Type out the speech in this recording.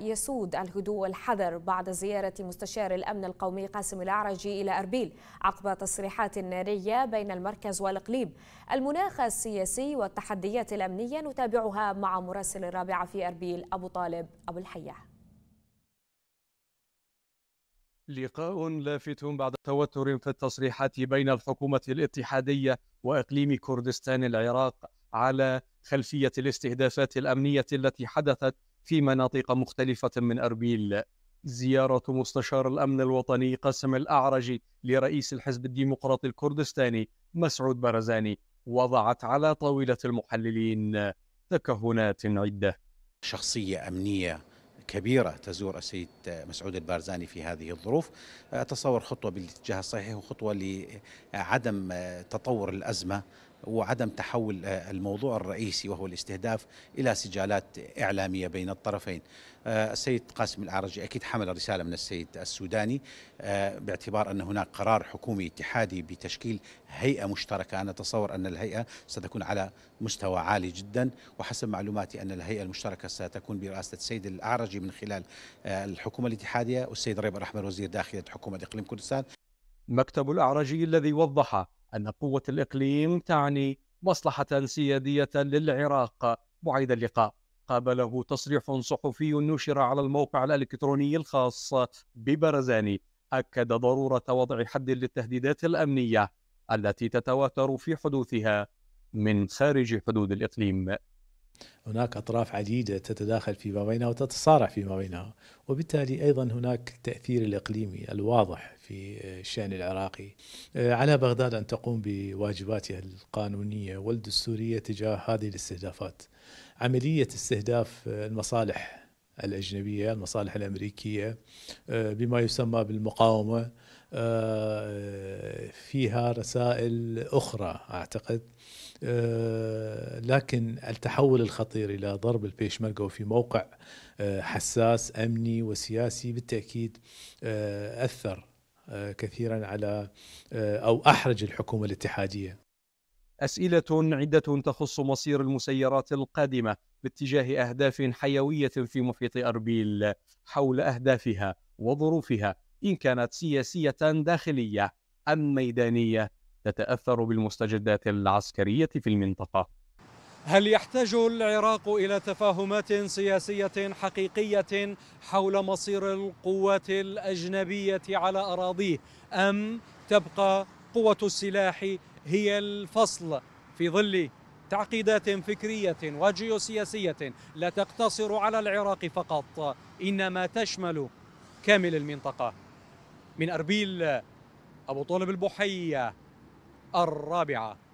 يسود الهدوء والحذر بعد زيارة مستشار الأمن القومي قاسم الأعرجي إلى أربيل عقب تصريحات نارية بين المركز والإقليم المناخ السياسي والتحديات الأمنية نتابعها مع مراسل الرابعة في أربيل أبو طالب أبو الحية لقاء لافت بعد توتر في التصريحات بين الحكومة الاتحادية وإقليم كردستان العراق على خلفية الاستهدافات الأمنية التي حدثت في مناطق مختلفة من أربيل زيارة مستشار الأمن الوطني قسم الأعرج لرئيس الحزب الديمقراطي الكردستاني مسعود برزاني وضعت على طاولة المحللين تكهنات عدة شخصية أمنية كبيرة تزور السيد مسعود البارزاني في هذه الظروف أتصور خطوة بالاتجاه الصحيح وخطوة لعدم تطور الأزمة وعدم تحول آه، الموضوع الرئيسي وهو الاستهداف إلى سجالات إعلامية بين الطرفين آه، السيد قاسم العرجي أكيد حمل رسالة من السيد السوداني آه، باعتبار أن هناك قرار حكومي اتحادي بتشكيل هيئة مشتركة أنا أتصور أن الهيئة ستكون على مستوى عالي جدا وحسب معلوماتي أن الهيئة المشتركة ستكون برئاسة السيد الأعرجي من خلال الحكومة الاتحادية والسيد ريب الرحمن وزير داخلية حكومة إقليم كردستان مكتب الأعرجي الذي وضح أن قوة الإقليم تعني مصلحة سيادية للعراق بعيد اللقاء قابله تصريح صحفي نشر على الموقع الإلكتروني الخاص ببرزاني أكد ضرورة وضع حد للتهديدات الأمنية التي تتواتر في حدوثها من خارج حدود الإقليم هناك أطراف عديدة تتداخل فيما بينها وتتصارع فيما بينها وبالتالي أيضا هناك التأثير الإقليمي الواضح في الشأن العراقي آه، على بغداد أن تقوم بواجباتها القانونية والدستورية تجاه هذه الاستهدافات عملية استهداف المصالح الأجنبية المصالح الأمريكية آه، بما يسمى بالمقاومة آه، فيها رسائل أخرى أعتقد آه، لكن التحول الخطير إلى ضرب البيشمركة في موقع حساس أمني وسياسي بالتأكيد أثر كثيرا على أو أحرج الحكومة الاتحادية أسئلة عدة تخص مصير المسيرات القادمة باتجاه أهداف حيوية في محيط أربيل حول أهدافها وظروفها إن كانت سياسية داخلية أم ميدانية تتأثر بالمستجدات العسكرية في المنطقة. هل يحتاج العراق إلى تفاهمات سياسية حقيقية حول مصير القوات الأجنبية على أراضيه أم تبقى قوة السلاح هي الفصل في ظل تعقيدات فكرية وجيوسياسية لا تقتصر على العراق فقط إنما تشمل كامل المنطقة من أربيل أبو طالب البحية الرابعة